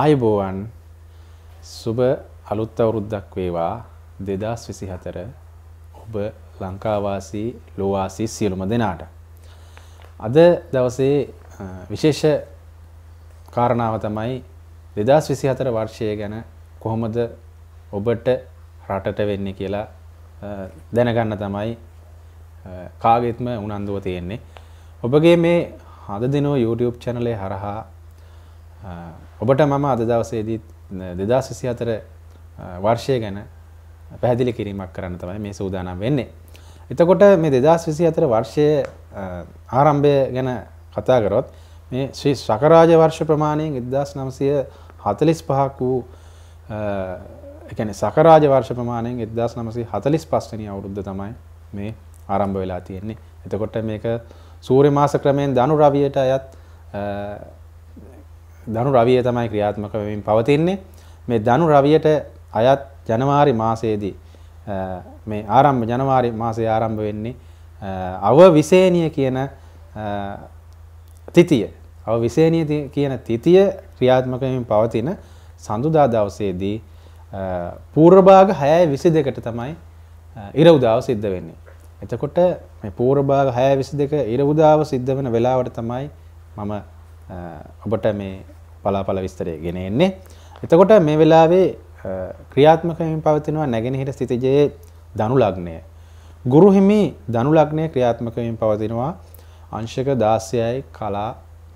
ආයුබෝවන් සුබ අලුත් අවුරුද්දක් වේවා දෙදස් විසි හතර ඔබ ලංකාවාසී ලෝවාසී සියලුම දෙනාට. අද දවසේ විශේෂ කාරණාව තමයි දෙදස් විසි හතර වර්ෂය ගැන කොහොමද ඔබට රටට වෙන්න කියලා දැනගන්න තමයි කාගෙත්ම උනන්දුව තියෙන්නේ. ඔබගේ මේ හද දෙනෝ YouTube චැනලේ හරහා ඔබට මම අද දවසේදීත් දෙදස් විසි අතර වර්ෂය ගැන පැහැදිලි කිරීමක් කරන්න තමයි මේ සූදානම් වෙන්නේ. එතකොට මේ දෙදස් විසි අතර වර්ෂය ආරම්භය ගැන කතාගරොත් මේ ශ්‍රී සකරාජ වර්ෂ ප්‍රමාණයෙන් ඉදදස් නම්සය හතලිස් පහක් වූ එකන සකරාජ වර්ෂ ප්‍රමාණයෙන් එදදස් නමසි හතලිස් පස්්ටනි අවුද්ධ තමයි මේ ආරම්භ වෙලා තියෙන්නේ. එතකොට මේක සූර්ය මාස ක්‍රමයෙන් දනු රවියට අයත් ධනු රවිය තමයි ක්‍රියාත්මක වෙමින් පවතින්නේ. මේ ධනු රවියට අයත් ජනවාරි මාසයේදී මේ ආරම්භ ජනවාරි මාසයේ ආරම්භ වෙන්නේ අවවිසේනිය කියන තිතිය. අවවිසේනිය කියන තිතිය ක්‍රියාත්මක වෙමින් පවතින සඳුදා දවසේදී පූර්ව භාග 6:22ට තමයි ඉර උදාව සිද්ධ වෙන්නේ. එතකොට මේ පූර්ව භාග 6:22 ඉර උදාව සිද්ධ වෙන වෙලාවට තමයි මම ඔබට මේ පලාපල විස්තරය ගෙන එන්නේ. එතකොට මේ වෙලාවේ ක්‍රියාත්මකමින් පවතිනවා නැගෙනහිර ස්ථිතිජයේ ධනු ලග්නය. ගුරු හිමි ධනු ලග්නය ක්‍රියාත්මකමින් පවතිනවා අංශක 16යි කලා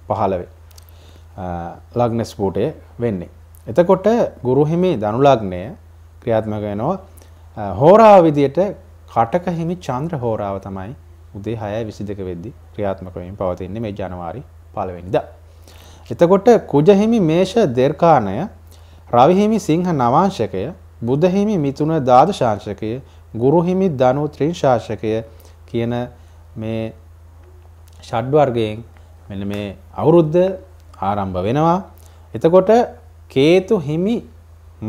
15. ලග්න ස්පූටය වෙන්නේ. එතකොට ගුරු හිමි ධනු ලග්නය ක්‍රියාත්මක වෙනවා හෝරාව විදියට කටක හිමි චන්ද්‍ර හෝරාව තමයි උදේ 6:22 වෙද්දී ක්‍රියාත්මක වෙමින් පවතින්නේ මේ ජනවාරි 15 වෙනිදා. එතකොට කුජහිමි මේෂ දෙර්කාණය රවිහිමි සිංහ නවාංශකය බුදහිමි මිතුන දාදශාංශකය ගුරුහිමි ධනු ත්‍රිංශාශකය කියන මේ ෂඩ්වර්ගයෙන් මෙන්න මේ අවුරුද්ධ ආරම්භ වෙනවා. එතකොට කේතු හිමි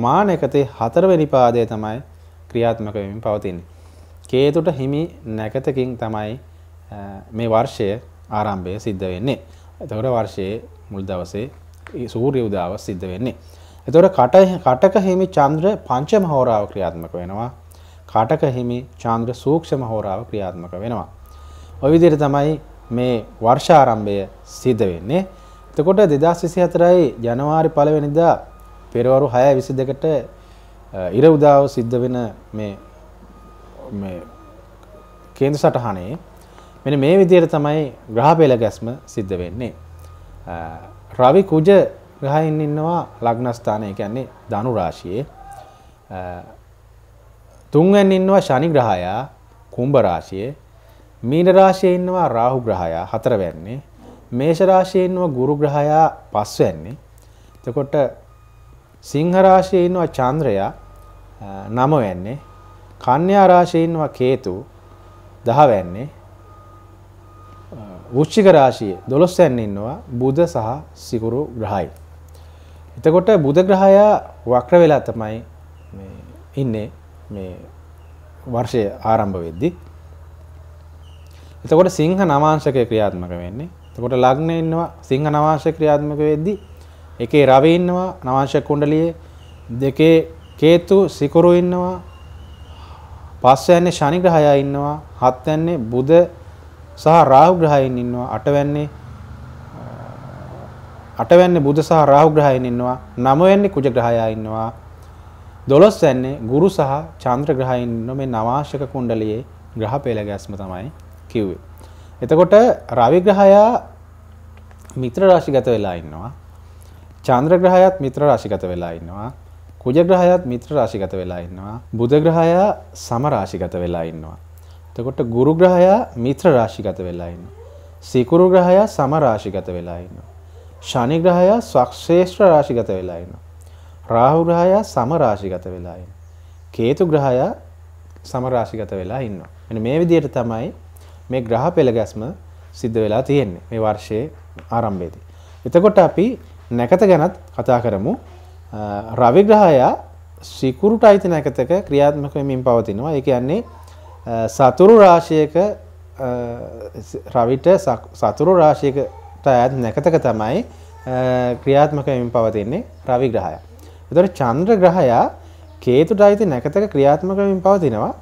මානකතේ හතරවැනි පාදය තමයි ක්‍රියාත්මක වෙමින් පවතින්නේ. කේතුට හිමි නැකතකින් තමයි මේ වර්ෂය ආරම්භය සිද්ධ වෙන්නේ. එතකොට වර්ෂයේ මුල් දවසේ සූර්ය උදාව සිද්ධ වෙන්නේ. එතකොට කට කටක හිමි චන්ද්‍ර පංචම හෝරාව ක්‍රියාත්මක වෙනවා. කටක හිමි චන්ද්‍ර සූක්ෂම හෝරාව ක්‍රියාත්මක වෙනවා. ඔය විදිහට තමයි මේ වර්ෂ ආරම්භය සිද්ධ වෙන්නේ. එතකොට 2024යි ජනවාරි 1 වෙනිදා පෙරවරු 6:22ට ඉර උදාව සිද්ධ වෙන මේ මේ කේන්ද්‍ර සටහනේ මෙන්න මේ විදිහට තමයි ග්‍රහ පෙළ ගැස්ම සිද්ධ වෙන්නේ. රවි කුජ ග්‍රහයින් ඉන්නවා ලග්නස්ථානය කියන්නේ ධනු රාශියේ තුන්වැන් ඉන්නවා ශනි ග්‍රහයා කුම්භ රාශියේ මීන රාශියේ ඉන්නවා රාහු ග්‍රහයා හතරවැන්නේ මේෂ රාශියේ ඉන්නවා ගුරු ග්‍රහයා පස්වැන්නේ එතකොට සිංහ රාශියේ ඉන්නවා චන්ද්‍රයා නමවැන්නේ කන්‍යා රාශියේ ඉන්නවා කේතු දහවැන්නේ වෘෂ්චික රාශියේ 12 තැන් ඉන්නවා බුධ සහ සිකුරු ග්‍රහයි. එතකොට බුධ ග්‍රහයා වක්‍ර වෙලා තමයි මේ ඉන්නේ මේ වර්ෂය ආරම්භ වෙද්දි. එතකොට සිංහ නවාංශකය ක්‍රියාත්මක වෙන්නේ. එතකොට ලග්නේ ඉන්නවා සිංහ නවාංශය ක්‍රියාත්මක වෙද්දි එකේ රවි ඉන්නවා නවාංශ කුණ්ඩලියේ දෙකේ කේතු සිකුරු ඉන්නවා පස් යන්නේ ශනි ග්‍රහයා ඉන්නවා හත් යන්නේ බුධ සහ රාහු ග්‍රහයෙන් ඉන්නවා අටවැන්නේ අටවැන්නේ බුධ සහ රාහු ග්‍රහයෙන් ඉන්නවා නවවැන්නේ කුජ ග්‍රහයා ඉන්නවා දොළොස්වැන්නේ ගුරු සහ චන්ද්‍ර ග්‍රහයන් ඉන්නවා මේ නවාශක කුණ්ඩලයේ ග්‍රහ පෙළගැස්ම තමයි කිව්වේ. එතකොට රවි ග්‍රහයා මිත්‍ර රාශිගත වෙලා ඉන්නවා. චන්ද්‍ර ග්‍රහයත් මිත්‍ර රාශිගත වෙලා ඉන්නවා. කුජ ග්‍රහයත් මිත්‍ර රාශිගත වෙලා ඉන්නවා. බුධ ග්‍රහයා සම රාශිගත වෙලා ඉන්නවා. තකොට ගුරු ග්‍රහයා මිත්‍ර රාශිගත වෙලා ඉන්න. සිකුරු ග්‍රහයා සම රාශිගත වෙලා ඉන්න. ශනි ග්‍රහයා ස්වක්ෂේෂ්ඨ රාශිගත වෙලා ඉන්න. රාහු ග්‍රහයා සම රාශිගත වෙලා ඉන්න. කේතු ග්‍රහයා සම රාශිගත වෙලා ඉන්නවා. එනි මේ විදිහට තමයි මේ ග්‍රහ පෙළගැස්ම සිද්ධ වෙලා තියෙන්නේ මේ වර්ෂයේ ආරම්භයේදී. එතකොට අපි නැකත ගැනත් කතා කරමු. රවි ග්‍රහයා සිකුරුට අයිති නැකතක ක්‍රියාත්මක වෙමින් පවතිනවා. ඒ කියන්නේ සතුරු රාශයක රවිට සතුරු රාශයකට ඇත් නැකතක තමයි ක්‍රියාත්මකමින් පවතින්නේ රවි ග්‍රහය. එතොට චන්ද්‍ර ග්‍රහයා කේතුට අයිති නැකතක ක්‍රියාත්මකමින් පවතිනවා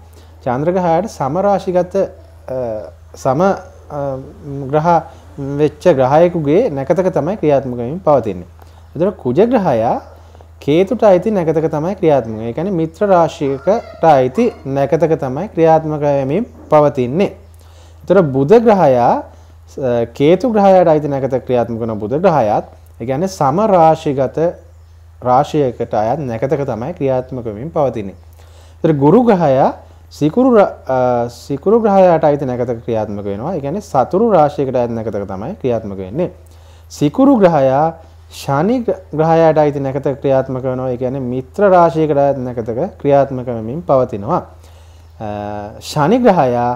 චන්ද්‍රග්‍රහයට සමරාශිගත සම ග්‍රහ වෙච්ච ග්‍රහයකුගේ නැකතක තමයි ක්‍රියාත්මකමින් පවතින්නේ. එතොට කුජ ග්‍රහයා කේතුට අයිති නැකතක තමයි ක්‍රියාත්මක ඒ කියන්නේ මිත්‍ර රාශියකට අයිති නැකතක තමයි ක්‍රියාත්මක වෙමින් පවතින්නේ. ඒතර බුධ ග්‍රහයා කේතු ග්‍රහයාට අයිති නැකත ක්‍රියාත්මක වන බුධ ග්‍රහයාත් ඒ කියන්නේ සම රාශිගත රාශියකට අයත් නැකතක තමයි ක්‍රියාත්මක වෙමින් පවතින්නේ. ඒතර ගුරු ග්‍රහයා සිකුරු සිකුරු ග්‍රහයාට අයිති නැකතක ක්‍රියාත්මක වෙනවා. ඒ කියන්නේ සතුරු රාශියකට අයත් නැකතක තමයි ක්‍රියාත්මක වෙන්නේ. සිකුරු ග්‍රහයා ශනි ග්‍රහයායට අයිති නැකත ක්‍රියාත්මක වනවා එකන මිත්‍ර රාශයකට නැකතක ක්‍රියාත්මකවමින් පවතිනවා. ශනි ග්‍රහයා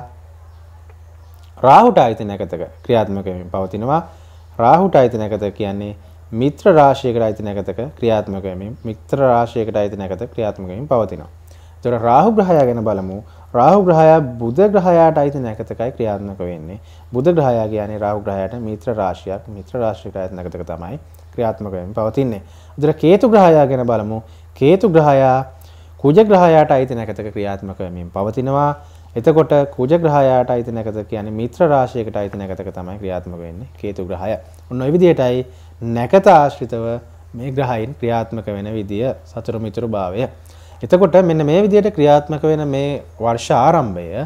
රාහුට අයිති නැකතක ක්‍රියාත්මකමින් පවතිනවා රාහුට අයිති නැකත කියන්නේ මිත්‍ර රාශයකට අයිති නැකතක ක්‍රියාත්මකමින් මිත්‍ර රාශයකට අයිති නැකත ක්‍රියාත්මකමින් පවතිනවා. තොර රාහු ග්‍රහයා ගැන බලමු රාහු ග්‍රහයා බුධ ග්‍රහයාට අයිති නැකතකයි ක්‍රියාත්මක වෙන්නේ. බුධ ග්‍රහයා කියන්නේ රාහු ග්‍රහයාට මිත්‍ර රාශියක් මිත්‍ර රාශියක අයිති නැකතක තමයි ක්‍රියාත්මක වෙමින් පවතින්නේ. උදේ කේතු ග්‍රහයා ගැන බලමු. කේතු ග්‍රහයා කුජ ග්‍රහයාට අයිති නැකතක ක්‍රියාත්මක වෙමින් පවතිනවා. එතකොට කුජ ග්‍රහයාට අයිති නැකත කියන්නේ මිත්‍ර රාශියකට අයිති නැකතක තමයි ක්‍රියාත්මක වෙන්නේ කේතු ග්‍රහය. ඔන්න ඔය විදිහටයි නැකත ආශ්‍රිතව මේ ග්‍රහයන් ක්‍රියාත්මක වෙන විදිය සතර මිතුරු භාවය. එතකොට මෙන්න මේ විදියට ක්‍රියාත්මක වෙන මේ වර්ෂ ආරම්භය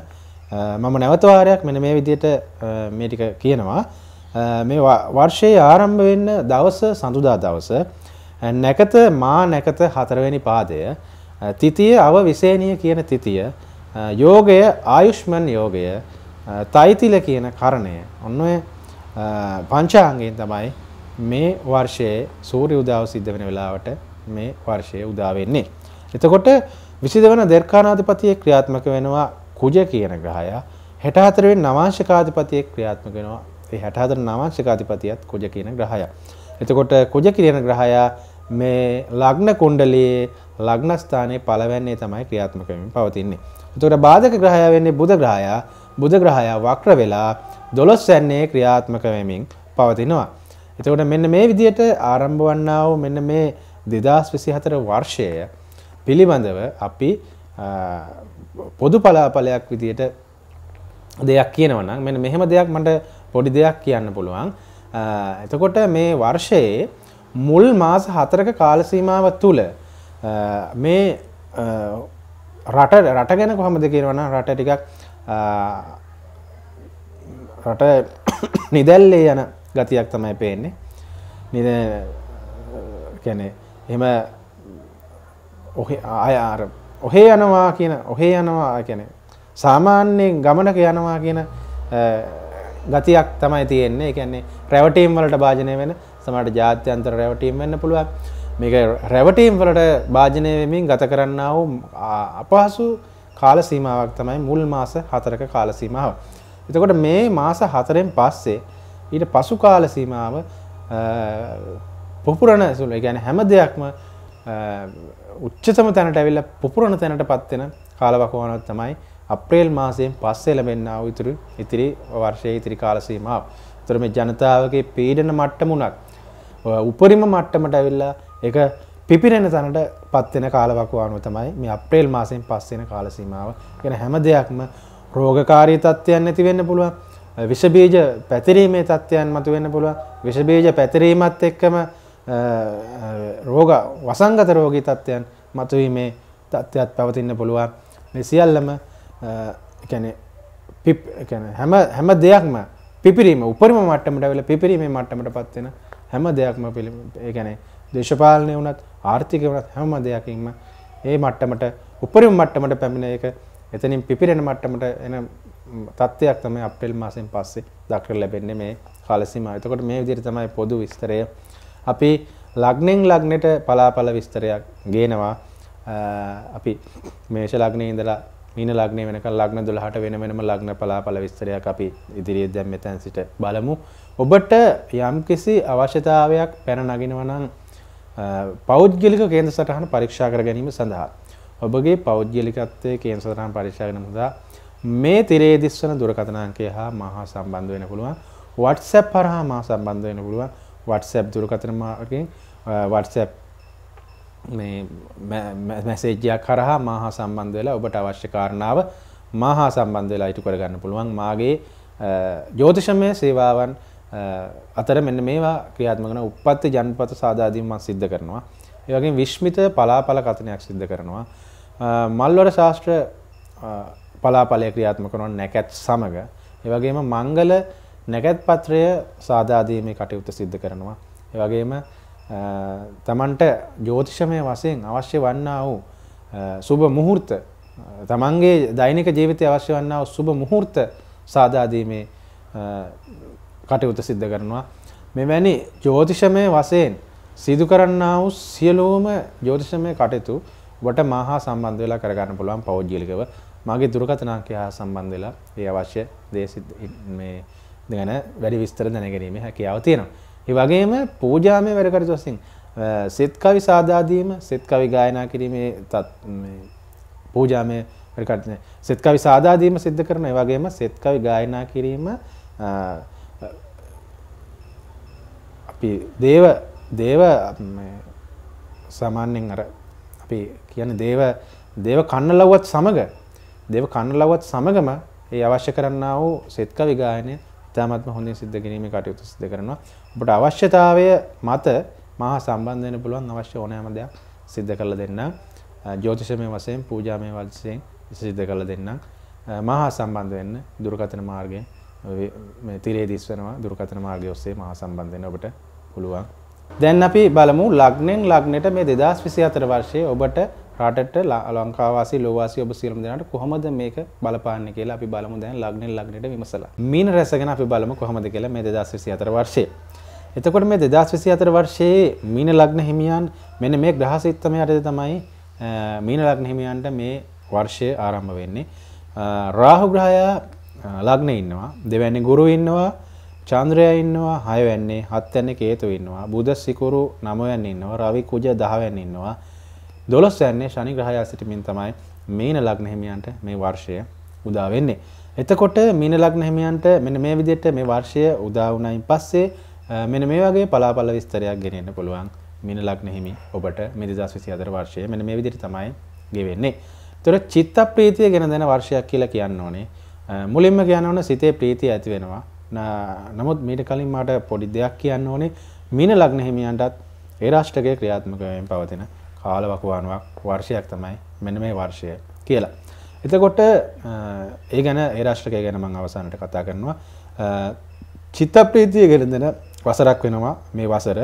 මම නැවතවාරයක් මෙන මේ විදියට මේටික කියනවා මේ වර්ෂයේ ආරම්භ වෙන්න දවස සඳුදා දවස නැකත මා නැකත හතරවෙනි පාදය තිතිය අව විසේනීය කියන තිතිය යෝගය ආයුෂ්මන් යෝගය තයිතිල කියන කරණය ඔන්න ඔය පංචාංගයෙන් තමයි මේ වර්ෂයේ සූර්ය උදාව සිද්ධ වෙන වෙලාවට මේ වර්ෂයේ උදා වෙන්නේ එතකොට විසි දෙවන දෙර්කානාධිපතිය ක්‍රියාත්මක වෙනවා කුජ කියන ග්‍රහයා හැටහතරෙන් නවාංශකාධිපතිය ක්‍රියාත්මක වෙනවා ඒ හැටහතර නවාංශකාධිපතියත් කුජ කියන ග්‍රහය. එතකොට කුජ කියන ග්‍රහයා මේ ලග්න කුණ්ඩලයේ ලග්නස්ථානයේ පළවැන්නේ තමයි ක්‍රියාත්මක වෙමින් පවතින්නේ. එතකොට බාධක ග්‍රහය වෙන්නේ බුධ ග්‍රහයා. බුධ ග්‍රහයා වක්‍ර වෙලා 12 සැන්නේ ක්‍රියාත්මක වෙමින් පවතිනවා. එතකොට මෙන්න මේ විදිහට ආරම්භ වන්නා වූ මෙන්න මේ 2024 වර්ෂයේ පිළිබඳව අපි පොදු පලාපලයක් විදියට දෙයක් කියනවනම් මෙ මෙහෙම දෙයක් මට පොඩි දෙයක් කියන්න පුළුවන් එතකොට මේ වර්ෂයේ මුල් මාස හතරක කාලසීමාව තුළ මේ රට රට ගැන කොහමද කියනවන රට ටිකක් රට නිදැල්ලේ යන ගතියක් තමයි පේන්නේ නිද කැනෙ එම ඔහේ ආයාර ඔහේ යනවා කියන ඔහේ යනවා කැනෙ සාමාන්‍යයෙන් ගමනක යනවා කියන ගතියක් තමයි තියෙන්නේ එකන්නේ රැවටීම් වලට භාජනය වෙන සමට ජාත්‍යන්තර රැවටීම් වෙන්න පුළුවන් මේක රැවටීම් වලට භාජනය වෙමින් ගත කරන්න වූ අපහසු කාල සීමාවක් තමයි මුල් මාස හතරක කාල සීමාව. එතකොට මේ මාස හතරෙන් පස්සේ ඊට පසු කාල සීමාව පුපුරණ සුළු ගැන හැම දෙයක්ම උච්චතම තැනට ඇවිල්ලා පුපුරණ තැනට පත්වෙන කාලවකවානුව තමයි අප්‍රේල් මාසයෙන් පස්සේ ලැබෙන්නාව ඉතුරු ඉතිරි වර්ෂයේ ඉතිරි කාලසීමාව. ඒතර මේ ජනතාවගේ පීඩන මට්ටමුණක් උපරිම මට්ටමට ඇවිල්ලා ඒක පිපිරෙන තැනට පත්වෙන කාලවකවානුව තමයි මේ අප්‍රේල් මාසයෙන් පස්වෙන කාලසීමාව. කියන හැම දෙයක්ම රෝගකාරී තත්ත්වයන් නැති වෙන්න පුළුවන්. විෂබීජ පැතිරීමේ තත්ත්වයන් මතුවෙන්න පුළුවන්. විෂබීජ පැතිරීමත් එක්කම රෝග වසංගත රෝගී තත්ත්වයන් මතුවීමේ තත්ත්වයක් පැවතින්න පුළුවන් මේ සියල්ලම හැම හැම දෙයක්ම පිපිරීම උපරිම මට්ටමට වෙල පිපිරීමේ මට්ටමට පත්වෙන හැම දෙයක්ම පිළි ඒගැනේ දේශපාලනය වනත් ආර්ථික වනත් හැම දෙයකින්ම ඒ මට්ටමට උපරිම මට්ටමට පැමිණ එක එතනින් පිපිරෙන මට්ටමට එන තත්ත්වයක් තමයි අප්‍රේල් මාසයෙන් පස්සේ දක්කර ලැබෙන්නේ මේ කාලසීමාව. එතකොට මේ විදිහට තමයි පොදු විස්තරය අපි ලග්නෙන් ලග්නෙට පලාපල විස්තරයක් ගේනවා අපි මේෂ ලග්නේ ඉඳලා මීන ලග්නේ වෙනකන් ලග්න 12ට වෙන වෙනම ලග්න පලාපල විස්තරයක් අපි ඉදිරියේ දැන් මෙතෙන් සිට බලමු. ඔබට යම්කිසි අවශ්‍යතාවයක් පැන නගිනවා නම් පෞද්ගලික කේන්ද්‍ර සටහන පරීක්ෂා කර ගැනීම සඳහා ඔබගේ පෞද්ගලිකත්වයේ කේන්ද්‍ර සටහන පරීක්ෂා කිරීම සඳහා මේ තිරේ දිස්වන දුරකථන අංකය හා මහා සම්බන්ධ වෙන්න පුළුවන්. WhatsApp හරහා මා සම්බන්ධ වෙන්න පුළුවන්. WhatsApp දුරකථන මාර්ගයෙන් WhatsApp මේ මැසේජයක් කරහා මාහා සම්බන්ධ වෙලා ඔබට අවශ්‍ය කාරණාව මාහා සම්බන්ධ වෙලා ඉටු කරගන්න පුළුවන් මාගේ ජෝතිෂමය සේවාවන් අතර මෙන්න මේවා ක්‍රියාත්මකන උපත්ති ජනපත සාදාදීන් මම සිද්ධ කරනවා. ඒ වගේම විශ්මිත පලාපල කතනයක් සිද්ධ කරනවා. මල්වර ශාස්ත්‍ර පලාපලය ක්‍රියාත්මක කරන නැකත් සමග ඒ වගේම මංගල නැකැත් පත්‍රය සාධාදීමේ කටයුත්ත සිද්ධ කරනවා. එවගේම තමන්ට ජෝතිෂමය වසයෙන් අවශ්‍ය වන්නා වූ සුභ මුහෘර්ත තමන්ගේ දෛනික ජීවිතය අවශ්‍ය වන්නාව සුභ මුහෘර්ත සාධාදීමේ කටයුත සිද්ධ කරනවා. මෙවැනි ජෝතිෂමය වසයෙන් සිදු කරන්නාව සියලෝම ජෝතිෂමය කටයුතු වට මහා සම්බන්ධ වෙලා කරගන්න පුළුවන් පෞද්ගලිකව මගේ දුරකථනාංකය හා සම්බන්ධ වෙලා ඒ අවශ්‍ය දේ මේ ගැන වැඩි විස්තර දැනගැනීම හැකියාව තියෙනවා. ඒ වගේම පූජාමය වැඩකටයුතු වශයෙන් සිත කවි සාදාදීම සිත කවි ගායනා කිරීමේ තත් මේ පූජාමය වැඩකටයුතු සිත කවි සාදාදීම සිද්ධ කරන ඒ වගේම සිත කවි ගායනා කිරීම අපි දේව දේව සාමාන්‍යයෙන් අර අපි කියන්නේ දේව දේව කන්නලව්වත් සමග දේව කන්නලව්වත් සමගම ඒ අවශ්‍ය කරන්නා වූ සෙත්කවි ගායනය ඉතාමත්ම හොඳින් සිද්ධ කිරීමේ කටයුතු සිද්ධ කරනවා. ඔබට අවශ්‍යතාවය මත මා සම්බන්ධ වෙන්න පුළුවන් අවශ්‍ය ඕනෑම දෙයක් සිද්ධ කරලා දෙන්න. ජ්‍යොතිෂමය වශයෙන්, පූජාමය වශයෙන් සිද්ධ කරලා දෙන්න. මා සම්බන්ධ වෙන්න දුරකථන මාර්ගයෙන් මේ තිරේ දිස් වෙනවා දුරකථන මාර්ගය ඔස්සේ මා සම්බන්ධ වෙන්න ඔබට පුළුවන්. දැන් අපි බලමු ලග්නෙන් ලග්නෙට මේ 2024 වර්ෂයේ ඔබට රටට ලංකාවාසි ලෝවාසි ඔබ සියලුම දෙනාට කොහොමද මේක බලපාන්නේ කියලා අපි බලමු දැන් ලග්නෙන් ලග්නෙට විමසලා. මීන රැසගෙන අපි බලමු කොහොමද කියලා මේ 2024 වර්ෂයේ. එතකොට මේ 2024 වර්ෂයේ මීන ලග්න හිමියන් මෙන්න මේ ග්‍රහ සිත්තම යටතේ තමයි මීන ලග්න හිමියන්ට මේ වර්ෂය ආරම්භ වෙන්නේ. රාහු ග්‍රහයා ලග්නේ ඉන්නවා. දෙවැන්නේ ගුරු ඉන්නවා. චන්ද්‍රයා ඉන්නවා. 6 වෙන්නේ, 7 වෙන්නේ කේතු ඉන්නවා. බුධ සිකුරු 9 වෙන්නේ ඉන්නවා. රවි කුජ 10 වෙන්නේ ඉන්නවා. දොළොස් යන්නේ ශනි ග්‍රහයා සිටමින් තමයි මීන ලග්න හිමියන්ට මේ වර්ෂය උදා වෙන්නේ. එතකොට මීන ලග්න හිමියන්ට මෙන්න මේ විදිහට මේ වර්ෂය උදා වුණයින් පස්සේ මෙන්න මේ වගේ පලාපල විස්තරයක් ගෙනෙන්න පුළුවන් මීන ලග්න හිමි ඔබට මේ 2024 වර්ෂය මෙන්න මේ විදිහට තමයි ගෙවෙන්නේ. එතකොට චිත්ත ප්‍රීතිය ගෙන දෙන වර්ෂයක් කියලා කියන්න ඕනේ. මුලින්ම කියන්න ඕන සිතේ ප්‍රීතිය ඇති වෙනවා. නමුත් මීට කලින් මට පොඩි දෙයක් කියන්න ඕනේ මීන ලග්න හිමියන්ටත් ඒ රාෂ්ට්‍රකය ක්‍රියාත්මක වෙමින් පවතින කාලවකවානුවක් වර්ෂයක් තමයි මෙන මේ වර්ෂය කියලා. එතකොට ඒ ගැන ඒරාශ්‍රකය ගැන මං අවසානට කතා කරනවා චිත්තප්‍රීතිය ගෙරදෙන වසරක් වෙනවා මේ වසර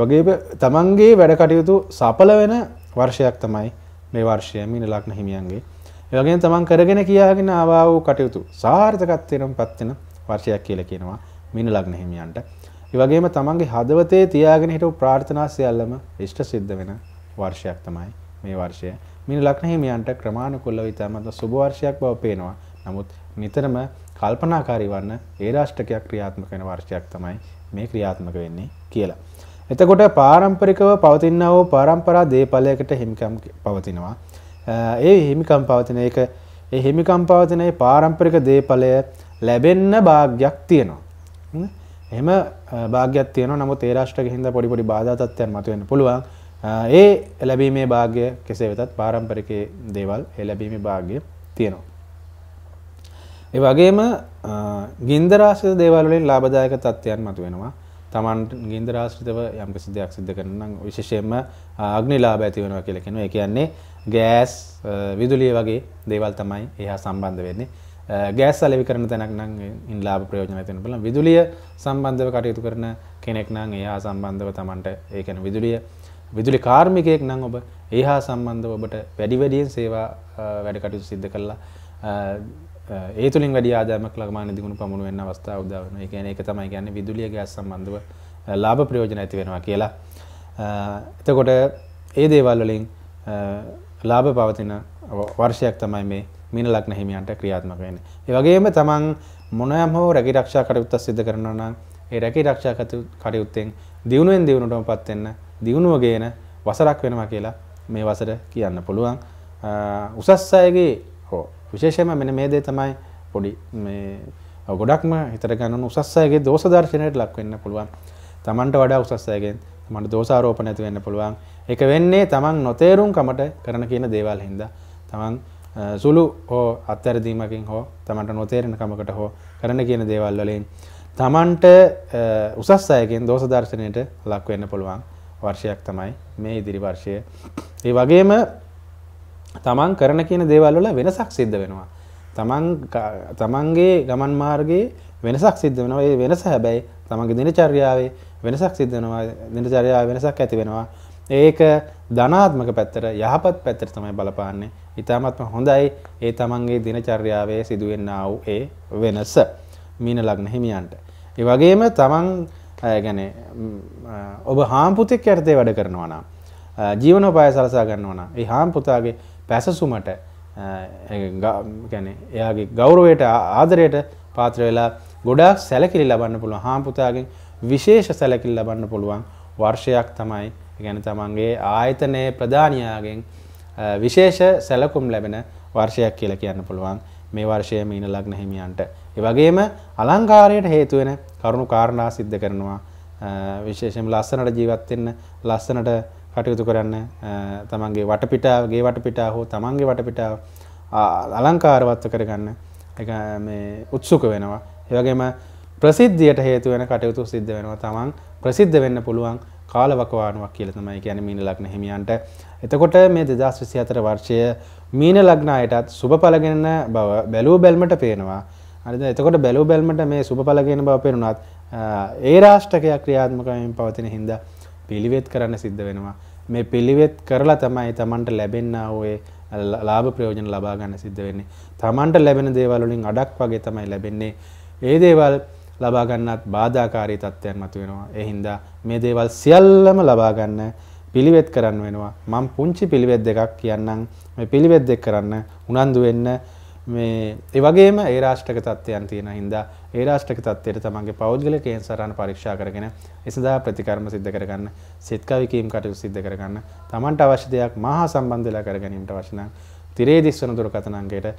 වගේ තමන්ගේ වැඩ කටයුතු සපල වෙන වර්ෂයක් තමයි මේ වර්ෂය මින ලක්න හිමියන්ගේ ඒවගේ තමන් කරගෙන කියාගෙන ආවා වූ කටයුතු සාර්ථකත්වයටම පත්වෙන වර්ෂයක් කියලා කියනවා මින ලග්න හිමියන්ට. ඒ වගේම තමන්ගේ හදවතේ තියාගෙන හිටපු ප්‍රාර්ථනා සියල්ලම ඉෂ්ට සිද්ධ වෙන වර්ෂයක් තමයි මේ වර්ෂය. මේ ලග්න හිමියන්ට ක්‍රමානුකූලව ඉතාමත් සුබ වර්ෂයක් බව පේනවා. නමුත් නිතරම කල්පනාකාරී වන්න ඒ රාෂ්ට්‍රකයක් ක්‍රියාත්මක වෙන වර්ෂයක් තමයි මේ ක්‍රියාත්මක වෙන්නේ කියලා. එතකොට පාරම්පරිකව පවතින වූ පරම්පරා දේපලයකට හිමිකම් පවතිනවා. ඒ හිමිකම් පවතින එක ඒ හිමිකම් පවතින ඒ පාරම්පරික දේපලය ලැබෙන්න භාග්යක් තියෙනවා. එහෙම භාග්‍යයක් තියෙනවා. නමුත් ඒ රාෂ්ට්‍රක හින්දා පොඩි පොඩි බාධා තත්ත්වයන් මතුවෙන්න පුළුවන්. ඒ එලැබීමේ භාග්‍ය කෙසේ වෙතත් පාරම්පරික දේවල් එලැබීමේ භාග්‍ය තියෙනවා. ඒ වගේම ගින්දරාශ්‍රිත දේවල් වලින් ලාභදායක තත්ත්වයන් මතුවෙනවා. තමන් ගින්දරාශ්‍රිතව යම් කිසි දෙයක් සිද්ධ කරන නම් විශේෂයෙන්ම අග්නි ලාභ ඇති වෙනවා කියලා කියනවා. ඒ කියන්නේ ගෑස්, විදුලිය වගේ දේවල් තමයි එහා සම්බන්ධ වෙන්නේ. ගෑස් සලවි කරන තැනක් නම් ඉන් ලාභ ප්‍රයෝජන ඇති වෙන බලන්න. විදුලිය සම්බන්ධව කටයුතු කරන කෙනෙක් නම් එහා සම්බන්ධව තමන්ට ඒ කියන්නේ විදුලිය විදුලි කාර්මිකයෙක් නම් ඔබ ඒ හා සම්බන්ධව ඔබට වැඩි වැඩියෙන් සේවා වැඩ කටයුතු සිද්ධ කරලා ඒ තුලින් වැඩි ආදායමක් ළමාන දිගුණු පමුණු වෙන්න අවස්ථාව උදා වෙනවා. ඒ කියන්නේ ඒක තමයි කියන්නේ විදුලිය ගෑස් සම්බන්ධව ලාභ ප්‍රයෝජන ඇති වෙනවා කියලා. එතකොට ඒ දේවල් වලින් ලාභ පවතින වර්ෂයක් තමයි මේ මීන ලග්න හිමියන්ට ක්‍රියාත්මක වෙන්නේ. ඒ වගේම තමන් මොනෑම හෝ රැකී ආරක්ෂා කටයුත්තක් සිදු කරනවා නම් ඒ රැකී ආරක්ෂා කටයුත්තෙන් දිනුවෙන් දිනුවටමපත් වෙන්න දියුණුව ගේන වසරක් වෙනවා කියලා මේ වසර කියන්න පුළුවන් උසස් අයගේ හෝ විශේෂයම මෙන මේ දේ තමයි පොඩි ගොඩක්ම හිතර ගන්න උසස් අයගේ දෝෂ දර්ශනයට ලක් වෙන්න පුළුවන් තමන්ට වඩා උසස් අයගෙන් තමන්ට දෝෂාරෝපණ ඇති වෙන්න පුළුවන් ඒක වෙන්නේ තමන් නොතේරුම්කමට කරන කියන දේවල් හින්දා තමන් සුළු හෝ අත්තරදීමකින් හෝ තමන්ට නොතේරෙනකමකට හෝ කරන කියන දේවල් වලින් තමන්ට උසස් අයගෙන් දෝෂ දර්ශනයට ලක් වෙන්න පුළුවන් වර්ෂයක් තමයි මේ ඉදිරි වර්ෂය. ඒ වගේම තමන් කරන කියන දේවල් වල වෙනසක් සිද්ධ වෙනවා. තමන් තමන්ගේ ගමන් මාර්ගයේ වෙනසක් සිද්ධ වෙනවා. ඒ වෙනස හැබැයි තමන්ගේ දිනචර්යාවේ වෙනසක් සිද්ධ වෙනවා. දිනචර්යාවේ වෙනසක් ඇති වෙනවා. ඒක ධනාත්මක පැත්තට යහපත් පැත්තට තමයි බලපාන්නේ. ඊටාත්ම හොඳයි ඒ තමන්ගේ දිනචර්යාවේ සිදුවෙනා වූ ඒ වෙනස. මීන ලග්න හිමියන්ට. ඒ වගේම තමන් ගැන ඔබ හාම්පුතෙක් ඇරතේ වැඩ කරනවනම් ජීවනෝපාය සලසා ගන්නවනම් ඒ හාම්පුතාගේ පැසසුමට ගැන එයාගේ ගෞරවයට ආදරයට පාත්‍ර වෙලා ගොඩක් සැලකිලි ලබන්න පුළුවන් හාම්පුතාගෙන් විශේෂ සැලකිලි ලබන්න පුළුවන් වර්ෂයක් තමයි ගැන තමන්ගේ ආයතනයේ ප්‍රධානියාගෙන් විශේෂ සැලකුම් ලැබෙන වර්ෂයක් කියලා කියන්න පුළුවන් මේ වර්ෂය මීන ලග්න හිමියන්ට. ඒ වගේම අලංකාරයට හේතු වෙන කරුණු කාරණා සිද්ධ කරනවා. විශේෂයෙන්ම ලස්සනට ජීවත් වෙන්න, ලස්සනට කටයුතු කරන්න, තමන්ගේ වටපිටාව, ගේ වටපිටාව හෝ තමන්ගේ වටපිටාව අලංකාරවත්ව කරගන්න එක මේ උත්සුක වෙනවා. ඒ වගේම ප්‍රසිද්ධියට හේතු වෙන කටයුතු සිද්ධ වෙනවා. තමන් ප්‍රසිද්ධ වෙන්න පුළුවන්. කාලවකවානුවක් කියල තමයි කියන මීන ලග්න හිමියන්ට එතකොට මේ දෙදස් විසි අතර වර්ෂය මීන ලග්නායටත් සුබ පලගෙනන්න බව බැලූ බැල්මට පේනවා අනිද එතකොට බැලූ බැල්මට මේ සුබ පලගෙන බව පෙනුනත් ඒ රාෂ්ටකයක් ක්‍රියාත්මකමින් පවතින හින්ද පිළිවෙත් කරන්න සිද්ධ වෙනවා මේ පිළිවෙත් කරලා තමයි තමන්ට ලැබෙන්න්න ඔයේ ලාභ ප්‍රයෝජන ලබාගන්න සිද්ධ වෙන්නේ තමන්ට ලැබෙන දේවල්ලින් අඩක් වගේ තමයි ලැබෙන්නේ ඒ දේවල් ලබා ගන්නත් බාධාකාරී තත්ත්වයන් මතුවෙනවා. ඒ හින්දා මේ දේවල් සියල්ලම ලබා ගන්න පිළිවෙත් කරන්න වෙනවා. මම පුංචි පිළිවෙත් දෙකක් කියන්නම්. මේ පිළිවෙත් දෙක කරන්න උනන්දු වෙන්න මේ ඒ වගේම ඒ රාෂ්ට්‍රක තත්ත්වයන් තියෙන හින්දා ඒ රාෂ්ට්‍රක තත්ත්වයට තමන්ගේ පෞද්ගලික කේන්සරාන පරීක්ෂා කරගෙන ඒ සඳහා ප්‍රතිකර්ම සිද්ධ කරගන්න, සිත කවිකීම් කටයුතු සිද්ධ කරගන්න, තමන්ට අවශ්‍ය දේක් මහා සම්බන්ධ වෙලා කර ගැනීමට අවශ්‍ය නම් තිරේ දිස්වන දුරකථන අංකයට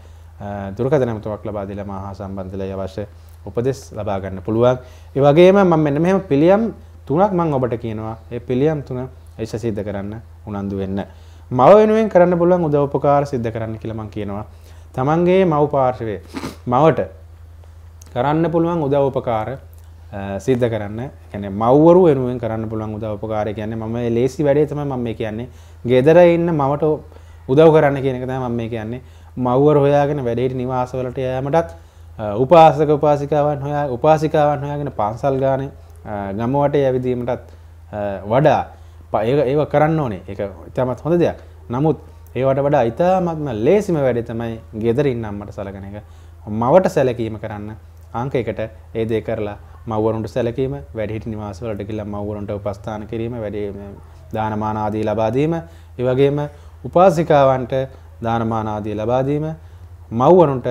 දුරකථන අමතුවක් ලබා දීලා මහා සම්බන්ධ වෙලා අවශ්‍ය උපදෙස් ලබා ගන්න පුළුවන්. ඒ වගේම මම මෙන්න මෙහෙම පිළියම් තුනක් මම ඔබට කියනවා. ඒ පිළියම් තුන ඒස සිද්ධ කරන්න උනන්දු වෙන්න. මව වෙනුවෙන් කරන්න පුළුවන් උදව්පකාර සිද්ධ කරන්න කියලා මම කියනවා. තමන්ගේ මව් පාර්ශවයේ මවට කරන්න පුළුවන් උදව්පකාර සිද්ධ කරන්න يعني මව්වරු වෙනුවෙන් කරන්න පුළුවන් උදව්පකාරය කියන්නේ මම මේ ලේසි වැඩේ තමයි මම මේ කියන්නේ. ගෙදර ඉන්න මවට උදව් කරන්න කියන එක තමයි මම මේ කියන්නේ. මව්වරු හොයාගෙන වැඩේට නිවාසවලට යෑමටත් උපාසක උපාසිකාවන් හොයා උපාසිකාවන් හොයාගෙන පන්සල් ගාන ගමවටේ ඇවිදීමටත් වඩා පඒ ඒව කරන්න ඕනේ එක ඉතාමත් හොඳ දෙයක් නමුත් ඒවට වඩා ඉතාමත්ම ලේසිම වැඩි තමයි ගෙදරින් අම්මට සලගන එක මවට සැලකීම කරන්න අංක එකට ඒ දේ කරලා මවරුන්ට සැලකීම වැඩිහිට නිවාසවලට කිල්ල මවරුන්ට උපස්ථාන කිරීම වැඩීම දානමානාදී ලබාදීම ඒවගේම උපාසිකාවන්ට දානමානාදී ලබාදීම මව්වරුන්ට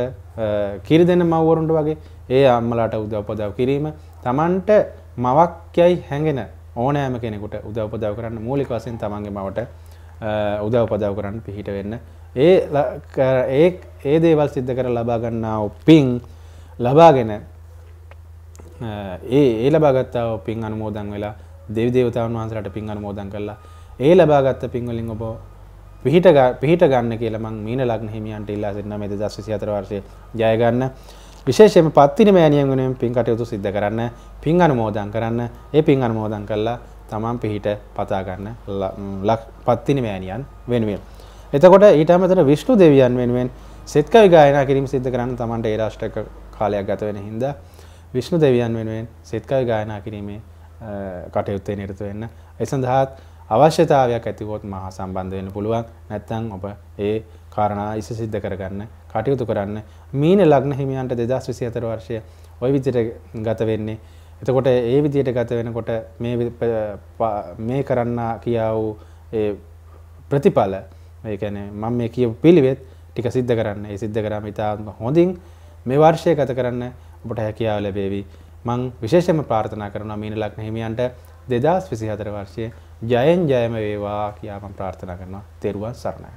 කිරි දෙන මව්වරුන්ට වගේ ඒ අම්මලාට උදව්පදව් කිරීම තමන්ට මවක්යයි හැඟෙන ඕනෑම කෙනෙකුට උදව්පදව් කරන්න මූලික වසින් තමන්ගේ මවට උදව්පදව් කරන්න පිහිට වෙන්න ඒ ඒ ඒ දේවල් සිද්ධ කර ලබාගන්නාව පින් ලබාගෙන ඒ ඒ ලබාගත්තාව පින් අනුමෝදන් වෙලා දෙවිදේවතාවන් වහන්සලට පින් අනුමෝදන් කරලා ඒ ලබාගත්ත පින්වලින් ඔබ පිහිට පිහිට ගන්න කියලා මං මීන ලග්න හිමියන්ට ඉල්ලා සිටිනවා මේ 2024 වර්ෂයේ ජය ගන්න. විශේෂයෙන්ම පත්තිනි මෑණියන් වෙනුවෙන් පින් කටයුතු සිද්ධ කරන්න, පින් අනුමෝදන් කරන්න, ඒ පින් අනුමෝදන් කළා තමන් පිහිට පතා ගන්න පත්තිනි මෑණියන් වෙනුවෙන්. එතකොට ඊට අමතරව විෂ්ණු දෙවියන් වෙනුවෙන් සෙත් කවි ගායනා කිරීම සිද්ධ කරන්න තමන්ට ඒ රාෂ්ට්‍රක කාලයක් ගත වෙන හින්දා විෂ්ණු දෙවියන් වෙනුවෙන් සෙත් කවි ගායනා කිරීමේ කටයුත්තේ නිරත වෙන්න. ඒ සඳහාත් අවශ්‍යතාවයක් ඇතිවොත් මහා සම්බන්ධ වෙන්න පුළුවන් නැත්නම් ඔබ ඒ කාරණා ඉෂ සිද්ධ කරගන්න කටයුතු කරන්න මීන ලග්න හිමියන්ට 2024 වර්ෂය ওই විදිහට ගත වෙන්නේ එතකොට ඒ විදිහට ගත වෙනකොට මේ මේ කරන්න කියා වූ ඒ ප්‍රතිඵල ඒ කියන්නේ මම මේ කියපු පිළිවෙත් ටික සිද්ධ කරන්න ඒ සිද්ධ කරාම ඉතාම හොඳින් මේ වර්ෂය ගත කරන්න ඔබට හැකියාව ලැබේවි මං විශේෂම ප්‍රාර්ථනා කරනවා මීන ලග්න හිමියන්ට 2024 වර්ෂයේ ජයෙන් ජයම වේවා කියා මම ප්‍රාර්ථනා කරනවා. තෙරුවන් සරණයි.